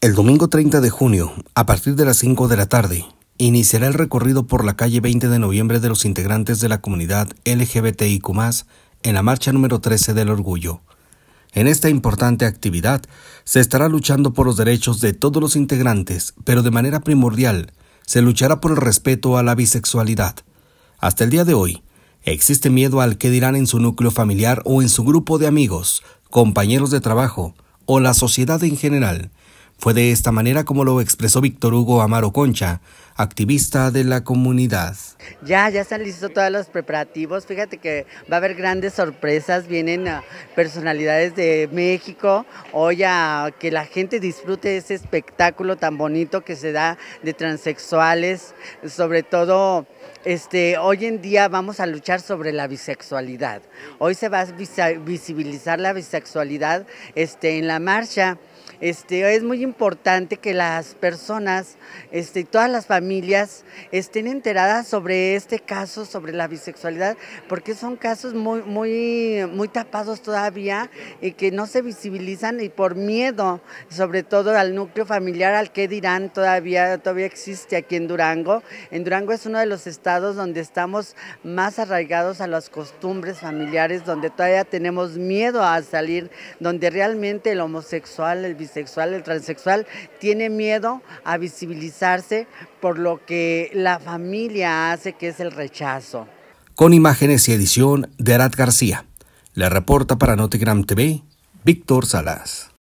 El domingo 30 de junio, a partir de las 5 de la tarde, iniciará el recorrido por la calle 20 de noviembre de los integrantes de la comunidad LGBTIQ, en la marcha número 13 del orgullo. En esta importante actividad se estará luchando por los derechos de todos los integrantes, pero de manera primordial se luchará por el respeto a la bisexualidad. Hasta el día de hoy, existe miedo al que dirán en su núcleo familiar o en su grupo de amigos, compañeros de trabajo o la sociedad en general, fue de esta manera como lo expresó Víctor Hugo Amaro Concha, activista de la comunidad. Ya, ya están listos todos los preparativos. Fíjate que va a haber grandes sorpresas. Vienen ah, personalidades de México. Hoy a ah, que la gente disfrute ese espectáculo tan bonito que se da de transexuales. Sobre todo, este, hoy en día vamos a luchar sobre la bisexualidad. Hoy se va a visibilizar la bisexualidad este, en la marcha. Este, es muy importante que las personas, este, todas las familias estén enteradas sobre este caso, sobre la bisexualidad, porque son casos muy, muy, muy tapados todavía y que no se visibilizan y por miedo, sobre todo al núcleo familiar, al que dirán todavía, todavía existe aquí en Durango. En Durango es uno de los estados donde estamos más arraigados a las costumbres familiares, donde todavía tenemos miedo a salir, donde realmente el homosexual, el bisexual, sexual el transexual, tiene miedo a visibilizarse por lo que la familia hace, que es el rechazo. Con imágenes y edición de Arad García. Le reporta para Notigram TV, Víctor Salas.